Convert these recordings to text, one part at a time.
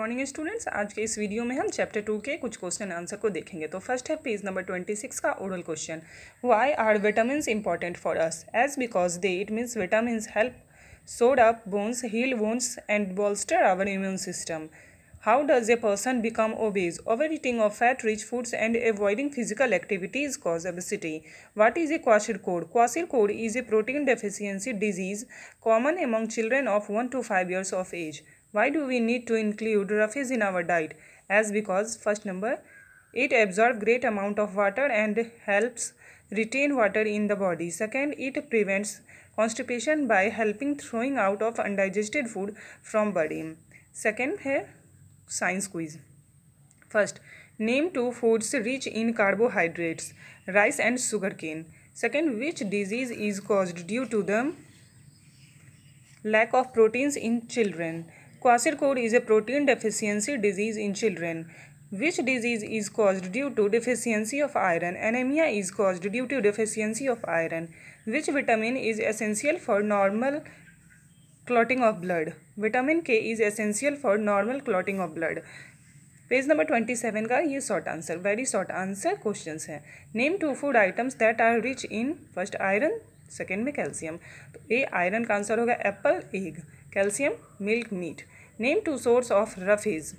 Morning students आज के इस वीडियो में हम चैप्टर टू के कुछ क्वेश्चन आंसर को देखेंगे तो फर्स्ट है पेज नंबर ट्वेंटी सिक्स का oral question why are vitamin important for us as because they it means vitamin help so up bones heal bones and bolster our immune system how does a person become obese over eating of fat rich foods and avoiding physical activities cause obesity what is a kwashiorkor kwashiorkor is a protein deficiency disease common among children of one to five years of age Why do we need to include roughage in our diet? As because first number, it absorbs great amount of water and helps retain water in the body. Second, it prevents constipation by helping throwing out of undigested food from body. Second है science quiz. First, name two foods rich in carbohydrates, rice and sugarcane. Second, which disease is caused due to the lack of proteins in children? Kwashiorkor is a protein deficiency disease in children which disease is cause due to deficiency of iron anaemia is cause due to deficiency of iron which vitamin is essential for normal clotting of blood vitamin K is essential for normal clotting of blood page number twenty seven का ये short answer very short answer question है name two food items that are rich in first iron second में calcium तो A iron का answer होगा apple egg calcium milk meat Name two sorts of roughage,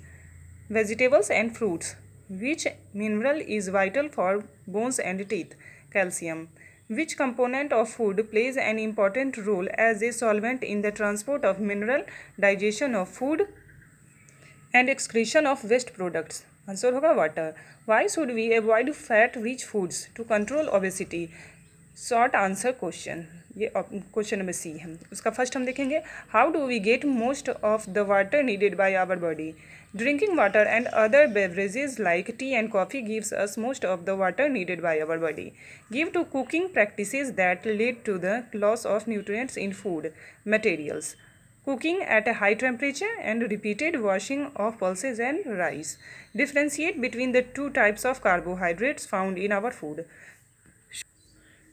vegetables and fruits. Which mineral is vital for bones and teeth? Calcium. Which component of food plays an important role as a solvent in the transport of mineral, digestion of food and excretion of waste products? Answer होगा water. Why should we avoid fat-rich foods to control obesity? Short answer question ये question number C है उसका first हम देखेंगे how do we get most of the water needed by our body drinking water and other beverages like tea and coffee gives us most of the water needed by our body give two cooking practice that lead to the loss of nutrients in food materials cooking at a high temperature and repeated washing of pulses and rice differentiate between the two types of carbohydrates found in our food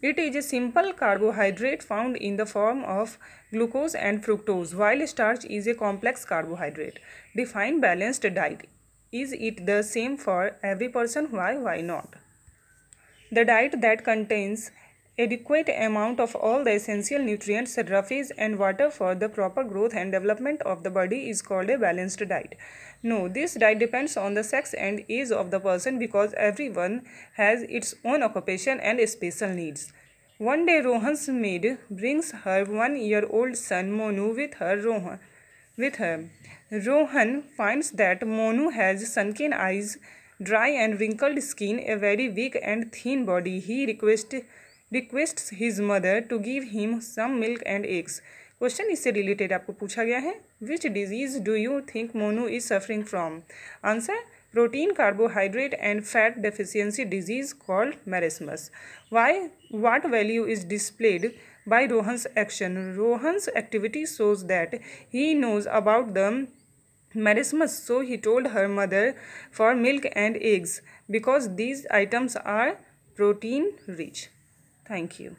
It is a simple carbohydrate found in the form of glucose and fructose, while starch is a complex carbohydrate. Define balanced diet. Is it the same for every person? Why? Why not? The diet that contains adequate amount of all the essential nutrients, roughies and water for the proper growth and development of the body is called a balanced diet. No, this diet depends on the sex and age of the person because everyone has its own occupation and special needs. One day Rohan's maid brings her one-year-old son Monu with her Rohan. With her, Rohan finds that Monu has sunken eyes, dry and wrinkled skin, a very weak and thin body. He requests request his mother to give him some milk and eggs question इससे related आपको पूछा गया है which disease do you think Monu is suffering from answer protein carbohydrate and fat deficiency disease called marasmus why what value is displayed by Rohan's action Rohan's activity shows that he knows about the marasmus so he told her mother for milk and eggs because these items are protein rich Thank you.